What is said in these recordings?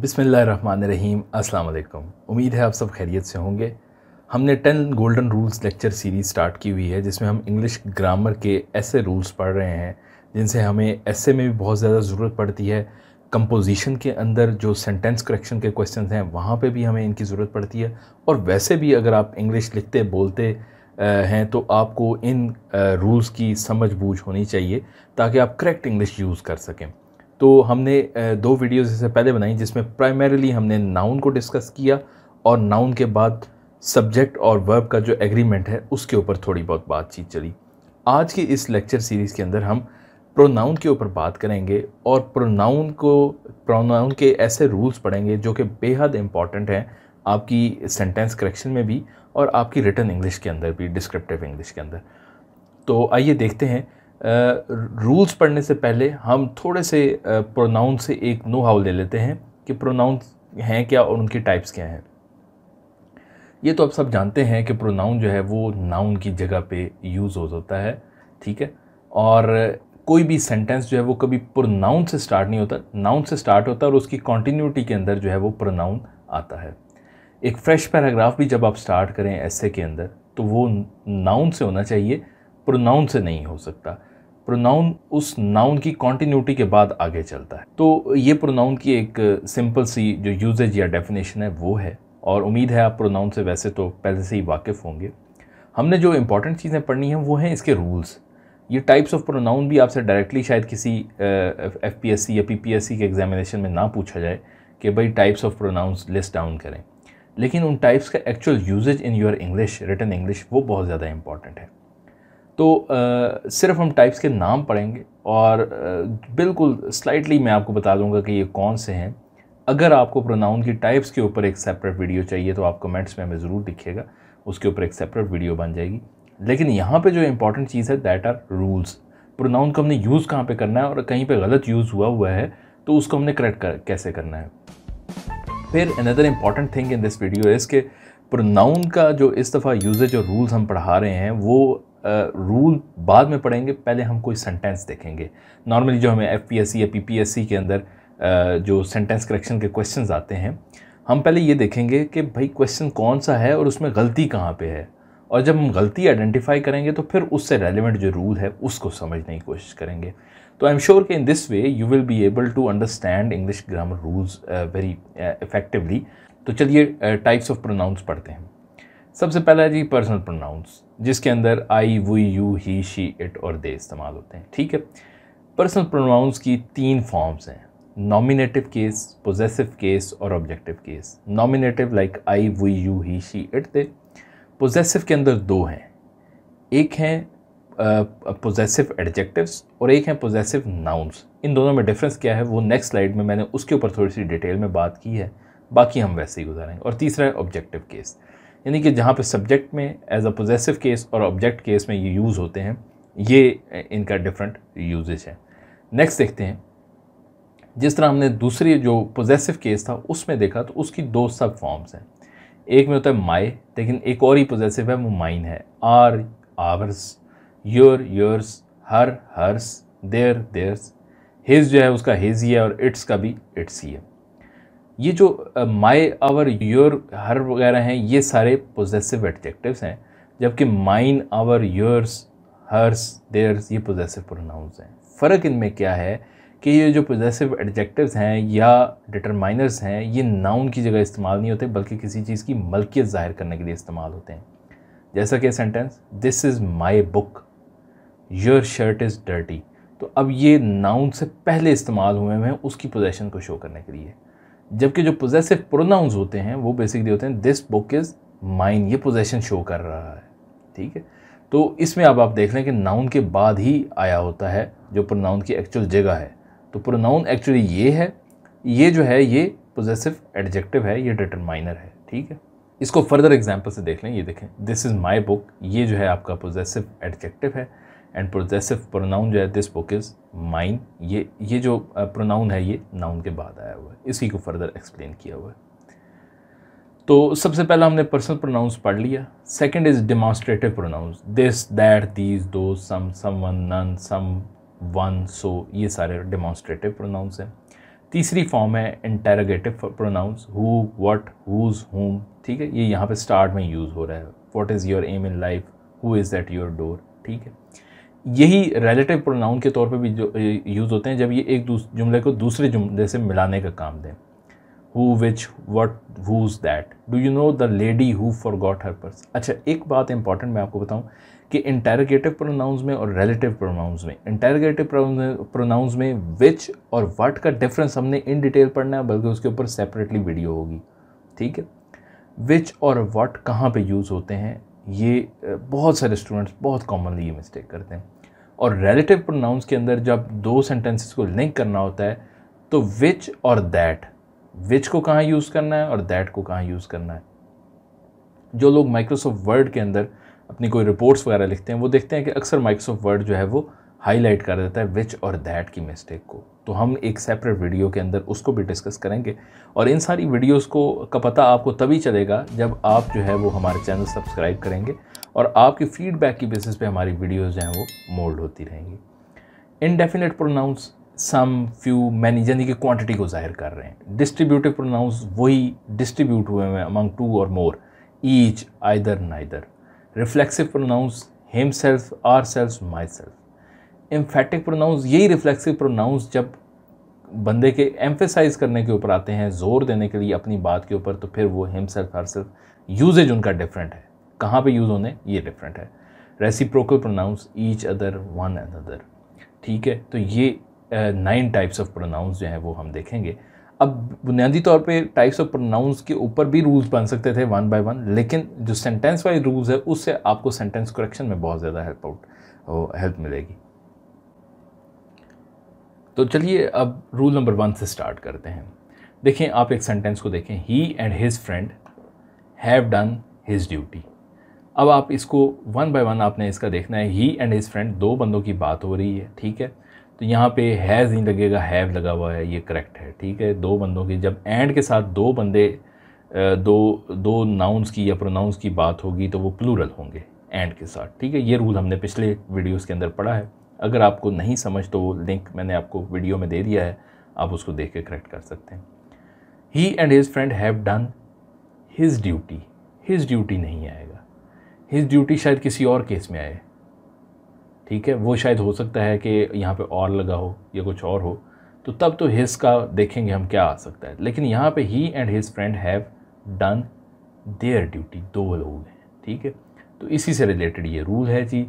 बिसमीम् अल्लाम उम्मीद है आप सब खैरियत से होंगे हमने ten golden rules lecture series start की हुई है जिसमें हम इंग्लिश ग्रामर के ऐसे रूल्स पढ़ रहे हैं जिनसे हमें ऐसे में भी बहुत ज़्यादा ज़रूरत पड़ती है कंपोजिशन के अंदर जो सेंटेंस करेक्शन के क्वेश्चन हैं वहाँ पे भी हमें इनकी ज़रूरत पड़ती है और वैसे भी अगर आप इंग्लिश लिखते बोलते हैं तो आपको इन रूल्स की समझ बूझ होनी चाहिए ताकि आप करेक्ट इंग्लिश यूज़ कर सकें तो हमने दो वीडियोस इससे पहले बनाई जिसमें प्राइमरीली हमने नाउन को डिस्कस किया और नाउन के बाद सब्जेक्ट और वर्ब का जो एग्रीमेंट है उसके ऊपर थोड़ी बहुत बातचीत चली आज की इस लेक्चर सीरीज़ के अंदर हम प्रोनाउन के ऊपर बात करेंगे और प्रोनाउन को प्रोनाउन के ऐसे रूल्स पढ़ेंगे जो कि बेहद इंपॉर्टेंट हैं आपकी सेंटेंस करेक्शन में भी और आपकी रिटर्न इंग्लिश के अंदर भी डिस्क्रिप्टिव इंग्लिश के अंदर तो आइए देखते हैं रूल्स पढ़ने से पहले हम थोड़े से प्रोनाउन से एक नो हाउ ले लेते हैं कि प्रोनाउन हैं क्या और उनके टाइप्स क्या हैं ये तो आप सब जानते हैं कि प्रोनाउन जो है वो नाउन की जगह पे यूज़ हो जाता है ठीक है और कोई भी सेंटेंस जो है वो कभी प्रोनाउन से स्टार्ट नहीं होता नाउन से स्टार्ट होता है और उसकी कॉन्टीन्यूटी के अंदर जो है वो प्रोनाउन आता है एक फ्रेश पैराग्राफ भी जब आप स्टार्ट करें ऐसे के अंदर तो वो नाउन से होना चाहिए प्रोनाउन से नहीं हो सकता प्रोनाउन उस नाउन की कॉन्टीन्यूटी के बाद आगे चलता है तो ये प्रोनाउन की एक सिंपल सी जो यूजेज या डेफिनेशन है वो है और उम्मीद है आप प्रोनाउन से वैसे तो पहले से ही वाकिफ़ होंगे हमने जो इम्पॉर्टेंट चीज़ें पढ़नी हैं वो हैं इसके रूल्स ये टाइप्स ऑफ प्रोनाउन भी आपसे डायरेक्टली शायद किसी एफ पी एस सी या पी पी एस सी के एग्जामिनेशन में ना पूछा जाए कि भाई types of pronouns list down करें लेकिन उन टाइप्स का actual usages in your English written English वो बहुत ज़्यादा इंपॉर्टेंट है तो आ, सिर्फ हम टाइप्स के नाम पढ़ेंगे और आ, बिल्कुल स्लाइटली मैं आपको बता दूंगा कि ये कौन से हैं अगर आपको प्रोनाउन की टाइप्स के ऊपर एक सेपरेट वीडियो चाहिए तो आप कमेंट्स में हमें ज़रूर दिखेगा उसके ऊपर एक सेपरेट वीडियो बन जाएगी लेकिन यहाँ पे जो इंपॉर्टेंट चीज़ है दैट आर रूल्स प्रोनाउन को हमने यूज़ कहाँ पे करना है और कहीं पे गलत यूज़ हुआ हुआ है तो उसको हमने करेक्ट कर कैसे करना है फिर another important thing in this video is के प्रोनाउन का जो इस दफ़ा यूजेज और रूल्स हम पढ़ा रहे हैं वो रूल बाद में पढ़ेंगे पहले हम कोई सेंटेंस देखेंगे नॉर्मली जो हमें एफ या पी के अंदर जो सेंटेंस करेक्शन के क्वेश्चन आते हैं हम पहले ये देखेंगे कि भाई क्वेश्चन कौन सा है और उसमें गलती कहाँ पे है और जब हम गलती आइडेंटिफाई करेंगे तो फिर उससे रेलिवेंट जो रूल है उसको समझने की कोशिश करेंगे तो आई एम श्योर कि in this way you will be able to understand English grammar rules very effectively तो चलिए टाइप्स ऑफ प्रोनाउंस पढ़ते हैं सबसे पहला है जी पर्सनल प्रोनाउंस जिसके अंदर I we you he she it और दे इस्तेमाल होते हैं ठीक है पर्सनल प्रोनाउंस की तीन फॉर्म्स हैं नॉमिनेटिव केस पोजेसिव केस और objective case nominative like I we you he she it they possessive के अंदर दो हैं एक हैं पोजेसिव एडजेक्टिव्स और एक हैं पोजेसिव नाउंस इन दोनों में डिफरेंस क्या है वो नेक्स्ट स्लाइड में मैंने उसके ऊपर थोड़ी सी डिटेल में बात की है बाकी हम वैसे ही गुजारेंगे और तीसरा है ऑब्जेक्टिव केस यानी कि जहाँ पे सब्जेक्ट में एज अ पोजेसिव केस और ऑब्जेक्ट केस में ये यूज़ होते हैं ये इनका डिफरेंट यूजेज है नेक्स्ट देखते हैं जिस तरह हमने दूसरी जो पोजेसिव केस था उसमें देखा तो उसकी दो सब फॉर्म्स हैं एक में होता है माई लेकिन एक और ही पोजेसिव है वो माइन है our ours your yours her hers their theirs his जो है उसका हिज ही है और इट्स का भी इट्स ही है ये जो माय आवर योर हर वगैरह हैं ये सारे पोजेसिव एडजेक्टिव्स हैं जबकि mine our yours hers theirs ये पोजेसिव प्रोनाउंस हैं फ़र्क इनमें क्या है कि ये जो पोजेसिव एडजेक्टिव्स हैं या डिटरमाइनर्स हैं ये नाउन की जगह इस्तेमाल नहीं होते बल्कि किसी चीज़ की मलकियत ज़ाहिर करने के लिए इस्तेमाल होते हैं जैसा कि sentence this is my book your shirt is dirty तो अब ये नाउन से पहले इस्तेमाल हुए हैं उसकी पोजेशन को शो करने के लिए जबकि जो पोजेसिव प्रोनाउंस होते हैं वो बेसिकली होते हैं दिस बुक इज़ माइन ये पोजेशन शो कर रहा है ठीक है तो इसमें अब आप देख लें कि नाउन के बाद ही आया होता है जो प्रोनाउन की एक्चुअल जगह है तो प्रोनाउन एक्चुअली ये है ये जो है ये पोजेसिव एडजेक्टिव है ये डिटरमाइनर है ठीक है इसको फर्दर एग्जाम्पल से देख लें ये देखें दिस इज़ माई बुक ये जो है आपका पोजेसिव एडजेक्टिव है एंड प्रोजेसिव प्रोनाउन जो है दिस बुक इज़ माइन ये ये जो प्रोनाउन है ये नाउन के बाद आया हुआ है इसी को फर्दर एक्सप्लेन किया हुआ है तो सबसे पहला हमने पर्सनल प्रोनाउंस पढ़ लिया second is demonstrative pronouns this that these those some someone none someone so ये सारे डिमॉन्स्ट्रेटिव प्रोनाउंस हैं तीसरी फॉर्म है interrogative pronouns who what whose whom ठीक है ये यहाँ पे स्टार्ट में यूज़ हो रहा है what is your aim in life who is at your door ठीक है यही रिलेटिव प्रोनाउन के तौर पे भी जो यूज़ होते हैं जब ये एक जुमले को दूसरे जुमले से मिलाने का काम दें who which what whose that do you know the lady who forgot her purse अच्छा एक बात इंपॉर्टेंट मैं आपको बताऊँ कि इंटेरोगेटिव प्रोनाउंस में और रिलेटिव प्रोनाउंस में इंटेरोगेटिव प्रोनाउंस में विच और वट का डिफरेंस हमने इन डिटेल पढ़ना है बल्कि उसके ऊपर सेपरेटली वीडियो होगी ठीक है विच और वट कहाँ पे यूज़ होते हैं ये बहुत सारे स्टूडेंट्स बहुत कॉमनली ये मिस्टेक करते हैं और रिलेटिव प्रोनाउंस के अंदर जब दो सेंटेंसेस को लिंक करना होता है तो विच और दैट विच को कहाँ यूज़ करना है और दैट को कहाँ यूज़ करना है जो लोग माइक्रोसॉफ्ट वर्ड के अंदर अपनी कोई रिपोर्ट्स वगैरह लिखते हैं वो देखते हैं कि अक्सर माइक्रोसॉफ्ट वर्ड जो है वो हाईलाइट कर देता है विच और दैट की मिस्टेक को तो हम एक सेपरेट वीडियो के अंदर उसको भी डिस्कस करेंगे और इन सारी वीडियोस को का पता आपको तभी चलेगा जब आप जो है वो हमारे चैनल सब्सक्राइब करेंगे और आपके फीडबैक की बेसिस पे हमारी वीडियोस जो हैं वो मोल्ड होती रहेंगी indefinite pronouns some few many यानी कि क्वांटिटी को जाहिर कर रहे हैं डिस्ट्रीब्यूटिव प्रोनाउंस वही डिस्ट्रीब्यूट हुए हुए अमंग टू और more each either neither reflexive pronouns himself ourself myself emphatic pronouns यही रिफ्लेक्सिव प्रोनाउंस जब बंदे के एम्फेसाइज करने के ऊपर आते हैं जोर देने के लिए अपनी बात के ऊपर तो फिर वो himself herself usages उनका डिफरेंट है कहाँ पे यूज़ होने ये डिफरेंट है reciprocal pronouns each other one another ठीक है तो ये नाइन टाइप्स ऑफ प्रोनाउंस जो हैं वो हम देखेंगे अब बुनियादी तौर पे टाइप्स ऑफ प्रोनाउंस के ऊपर भी रूल्स बन सकते थे वन बाय वन लेकिन जो सेंटेंस वाइज रूल्स है उससे आपको सेंटेंस करेक्शन में बहुत ज़्यादा हेल्प आउट हेल्प मिलेगी तो चलिए अब रूल नंबर वन से स्टार्ट करते हैं देखें आप एक सेंटेंस को देखें he and his friend have done his duty अब आप इसको वन बाय वन आपने इसका देखना है ही एंड हिज फ्रेंड दो बंदों की बात हो रही है ठीक है तो यहाँ पे हैज़ नहीं लगेगा हैव लगा हुआ है ये करेक्ट है ठीक है दो बंदों की जब एंड के साथ दो बंदे दो दो नाउन्स की या प्रोनाउंस की बात होगी तो वो प्लूरल होंगे एंड के साथ ठीक है ये रूल हमने पिछले वीडियोस के अंदर पढ़ा है अगर आपको नहीं समझ तो वो लिंक मैंने आपको वीडियो में दे दिया है आप उसको देख के करेक्ट कर सकते हैं he and his friend have done his duty his duty नहीं आएगा हिज ड्यूटी शायद किसी और केस में आए ठीक है वो शायद हो सकता है कि यहाँ पे और लगा हो या कुछ और हो तो तब तो हिज का देखेंगे हम क्या आ सकता है लेकिन यहाँ पे he and his friend have done their duty दो लोग हैं ठीक है तो इसी से रिलेटेड ये रूल है जी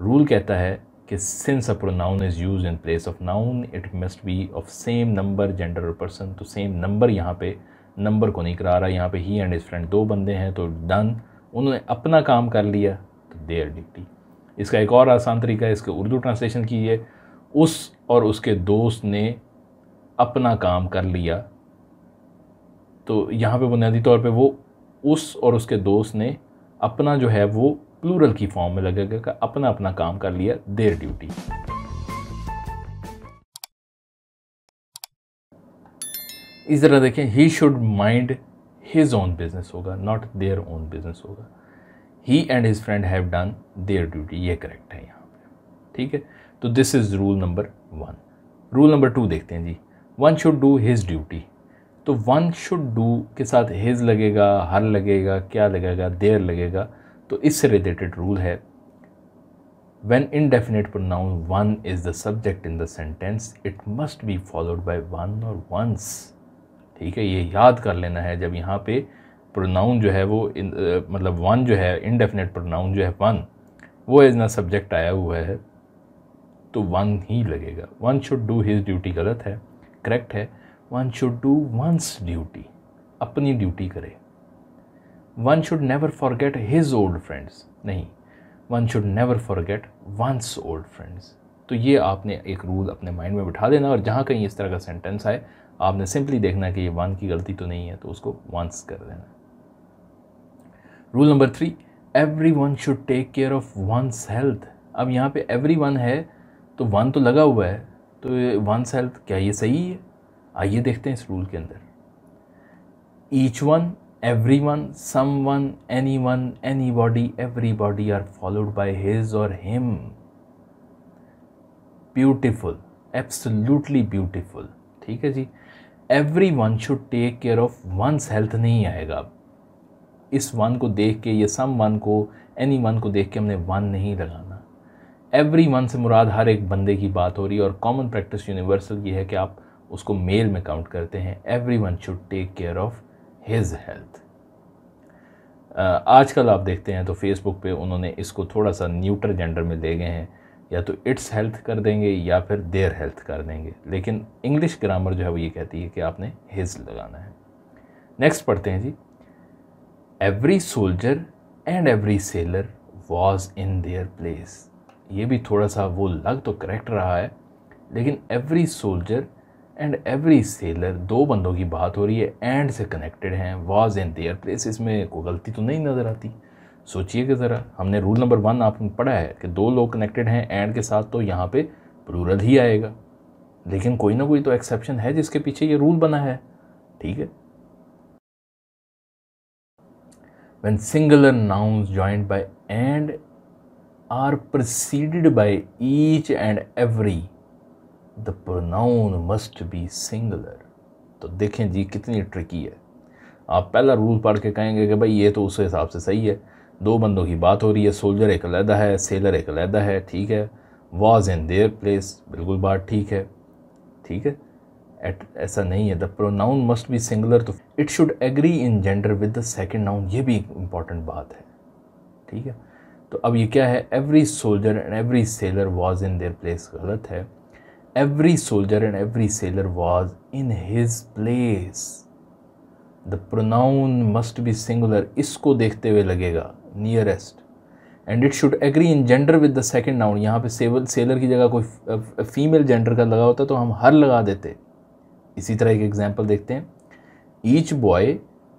रूल कहता है कि since a pronoun is use in place of noun it must be of same number gender और पर्सन तो सेम नंबर यहाँ पे नंबर को नहीं करा रहा यहाँ पे ही एंड हिज फ्रेंड दो बंदे हैं तो डन उन्होंने अपना काम कर लिया तो देयर ड्यूटी इसका एक और आसान तरीका है इसके उर्दू ट्रांसलेशन की है उस और उसके दोस्त ने अपना काम कर लिया तो यहाँ पे बुनियादी तौर पे वो उस और उसके दोस्त ने अपना जो है वो प्लूरल की फॉर्म में लगेगा अपना अपना काम कर लिया देयर ड्यूटी इस तरह देखें he should mind his own business होगा नॉट देयर ओन बिजनेस होगा he and his friend have done their duty ये करेक्ट है यहाँ पे ठीक है तो this is rule number one rule number two देखते हैं जी one should do his duty तो वन शुड डू के साथ हिज लगेगा हर लगेगा क्या लगेगा देयर लगेगा तो इससे रिलेटेड रूल है when indefinite pronoun one is the subject in the sentence it must be followed by one or ones ठीक है ये याद कर लेना है जब यहाँ पे प्रोनाउन जो है वो इन, आ, मतलब वन जो है इनडेफिनेट प्रोनाउन जो है वन वो एज ना सब्जेक्ट आया हुआ है तो वन ही लगेगा one should do his duty गलत है करेक्ट है one should do one's duty अपनी ड्यूटी करे one should never forget his old friends नहीं one should never forget one's old friends तो ये आपने एक रूल अपने माइंड में बिठा देना और जहाँ कहीं इस तरह का सेंटेंस आए आपने सिंपली देखना कि ये वन की गलती तो नहीं है तो उसको वंस कर देना rule number three everyone should take care of one's health अब यहाँ पे एवरी वन है तो वन तो लगा हुआ है तो वंस हेल्थ क्या ये सही है आइए देखते हैं इस रूल के अंदर each one everyone someone anyone anybody everybody are followed by his और हिम ब्यूटिफुल एब्सोल्यूटली ब्यूटिफुल ठीक है जी everyone should take care of one's health नहीं आएगा अब इस वन को देख के ये सम वन को एनी वन को देख के हमने वन नहीं लगाना एवरी वन से मुराद हर एक बंदे की बात हो रही है और कॉमन प्रैक्टिस यूनिवर्सल ये है कि आप उसको मेल में काउंट करते हैं everyone should take care of his health आजकल आप देखते हैं तो फेसबुक पे उन्होंने इसको थोड़ा सा न्यूट्रल जेंडर में ले गए हैं या तो इट्स हेल्थ कर देंगे या फिर देयर हेल्थ कर देंगे लेकिन इंग्लिश ग्रामर जो है वो ये कहती है कि आपने हिज लगाना है नेक्स्ट पढ़ते हैं जी every soldier and every sailor was in their place ये भी थोड़ा सा वो लग तो करेक्ट रहा है लेकिन every soldier and every sailor दो बंदों की बात हो रही है एंड से कनेक्टेड हैं वॉज इन देयर प्लेस इसमें कोई गलती तो नहीं नज़र आती सोचिएगा ज़रा हमने रूल नंबर वन आपने पढ़ा है कि दो लोग कनेक्टेड हैं एंड के साथ तो यहाँ पे प्लूरल ही आएगा लेकिन कोई ना कोई तो एक्सेप्शन है जिसके पीछे ये रूल बना है ठीक है when singular nouns joined by and are preceded by each and every the pronoun must be singular तो देखें जी कितनी ट्रिकी है आप पहला रूल पढ़ के कहेंगे कि भाई ये तो उस हिसाब से सही है दो बंदों की बात हो रही है सोल्जर एक अलहदा है सेलर एक अलहदा है ठीक है वॉज इन देयर प्लेस बिल्कुल बात ठीक है ठीक है एट ऐसा नहीं है the pronoun must be singular तो it should agree in gender with the second noun ये भी इम्पॉर्टेंट बात है ठीक है तो अब ये क्या है every soldier and every sailor was in their place गलत है every soldier and every sailor was in his place the pronoun must be singular इसको देखते हुए लगेगा nearest and it should agree in gender with the second noun यहाँ पे सेवल seller की जगह कोई फीमेल uh, जेंडर का लगा होता तो हम हर लगा देते इसी तरह एक एग्जाम्पल देखते हैं each boy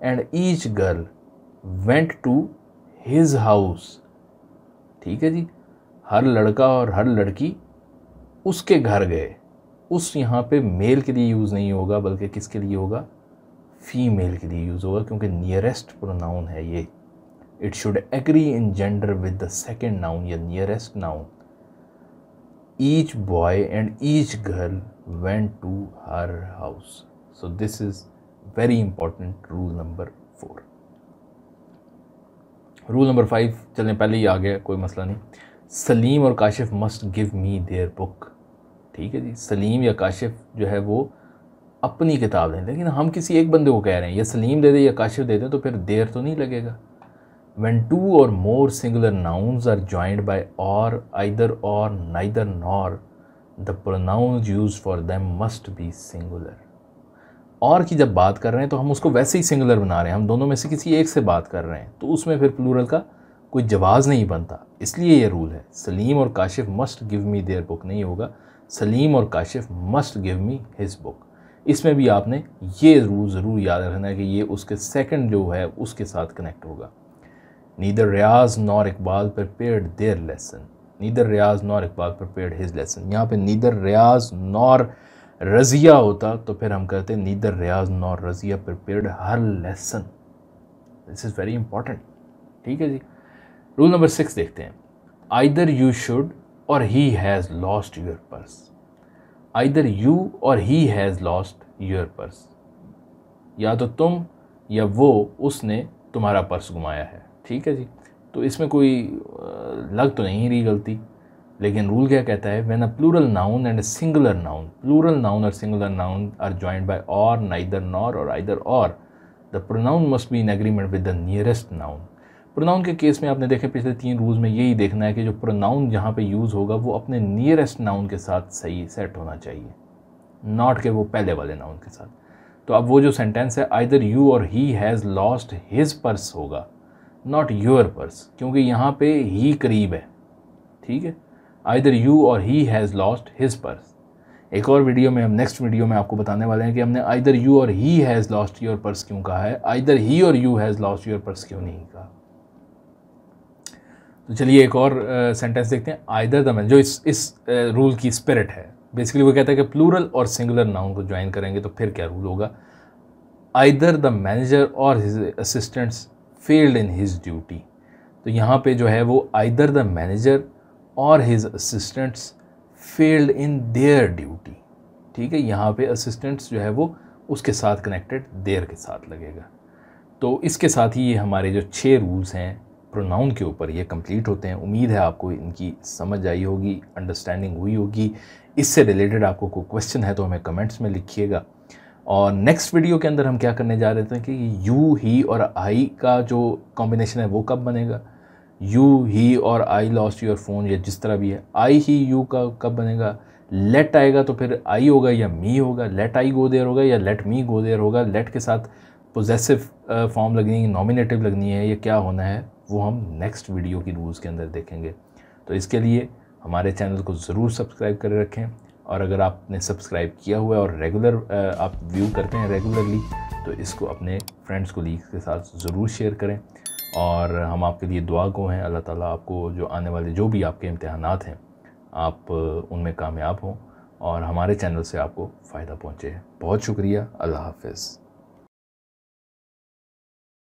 and each girl went to his house ठीक है जी हर लड़का और हर लड़की उसके घर गए उस यहाँ पे मेल के लिए यूज़ नहीं होगा बल्कि किसके लिए होगा फीमेल के लिए यूज़ होगा क्योंकि नियरेस्ट प्रोनाउन है ये it should agree in gender with the second noun या nearest noun each boy and each girl went to her house so this is very important rule number four rule number five चलने पहले ही आ गया कोई मसला नहीं सलीम और Kashif must give me their book ठीक है जी सलीम या काशिफ जो है वो अपनी किताब दें लेकिन हम किसी एक बंदे को कह रहे हैं या सलीम दे दे या काशिफ दे दे तो फिर देर तो नहीं लगेगा when two or more singular nouns are joined by or, either or, neither nor, the pronouns used for them must be singular. और की जब बात कर रहे हैं तो हम उसको वैसे ही सिंगुलर बना रहे हैं हम दोनों में से किसी एक से बात कर रहे हैं तो उसमें फिर प्लूरल का कोई जवाब नहीं बनता इसलिए ये रूल है सलीम और Kashif must give me their book नहीं होगा सलीम और Kashif must give me his book इसमें भी आपने ये रूल ज़रूर याद रखना है कि ये उसके सेकंड जो है उसके साथ कनेक्ट होगा neither Riaz nor Iqbal prepared their lesson neither Riaz nor Iqbal prepared his lesson. यहाँ पे नीदर रियाज नॉर रज़िया होता तो फिर हम कहते हैं neither Riaz nor Razia prepared her lesson this is very important ठीक है जी रूल नंबर सिक्स देखते हैं आइदर यू शुड और he has lost your purse either you और he has lost your purse या तो तुम या वो उसने तुम्हारा पर्स घुमाया है ठीक है जी तो इसमें कोई लग तो नहीं रही गलती लेकिन रूल क्या कहता है when a plural noun and a singular noun plural noun और singular noun are joined by और नाइदर नॉर और आइदर और the pronoun must be in agreement with the nearest noun pronoun के केस में आपने देखे पिछले तीन रूल्स में यही देखना है कि जो प्रोनाउन जहाँ पे यूज़ होगा वो अपने नियरेस्ट नाउन के साथ सही सेट होना चाहिए नॉट के वो पहले वाले नाउन के साथ तो अब वो जो सेंटेंस है आइदर यू और he has lost his purse होगा नॉट योर पर्स क्योंकि यहाँ पे ही करीब है ठीक है आइदर यू और he has lost his purse एक और वीडियो में हम नेक्स्ट वीडियो में आपको बताने वाले हैं कि हमने आइदर यू और he has lost your purse क्यों कहा है आइदर ही और you has lost your purse क्यों नहीं कहा तो चलिए एक और सेंटेंस uh, देखते हैं आइदर द मैन जो इस इस रूल uh, की स्पिरिट है बेसिकली वो कहता है कि प्लूरल और सिंगुलर नाउन को ज्वाइन करेंगे तो फिर क्या रूल होगा आइदर द मैनेजर और his assistants failed in his duty तो यहाँ पे जो है वो आइदर द मैनेजर और his assistants failed in their duty ठीक है यहाँ पे असिस्टेंट्स जो है वो उसके साथ कनेक्टेड देयर के साथ लगेगा तो इसके साथ ही ये हमारे जो छः रूल्स हैं प्रोनाउन के ऊपर ये कंप्लीट होते हैं उम्मीद है आपको इनकी समझ आई होगी अंडरस्टैंडिंग हुई होगी इससे रिलेटेड आपको कोई क्वेश्चन है तो हमें कमेंट्स में लिखिएगा और नेक्स्ट वीडियो के अंदर हम क्या करने जा रहे थे कि यू ही और आई का जो कॉम्बिनेशन है वो कब बनेगा यू ही और आई लॉस्ट योर फ़ोन या जिस तरह भी है आई ही यू का कब बनेगा लेट आएगा तो फिर आई होगा या मी होगा लेट आई गो देयर होगा या लेट मी गो देयर होगा लेट के साथ पोजेसिव फॉर्म लगनी है नॉमिनेटिव लगनी है या क्या होना है वो हम नेक्स्ट वीडियो की रूल्स के अंदर देखेंगे तो इसके लिए हमारे चैनल को ज़रूर सब्सक्राइब कर रखें और अगर आपने सब्सक्राइब किया हुआ है और रेगुलर आप व्यू करते हैं रेगुलरली तो इसको अपने फ्रेंड्स कोलीग्स के साथ ज़रूर शेयर करें और हम आपके लिए दुआ को हैं अल्लाह ताला आपको जो आने वाले जो भी आपके इम्तहान हैं आप उनमें कामयाब हों और हमारे चैनल से आपको फ़ायदा पहुँचे बहुत शुक्रिया अल्लाह हाफिज़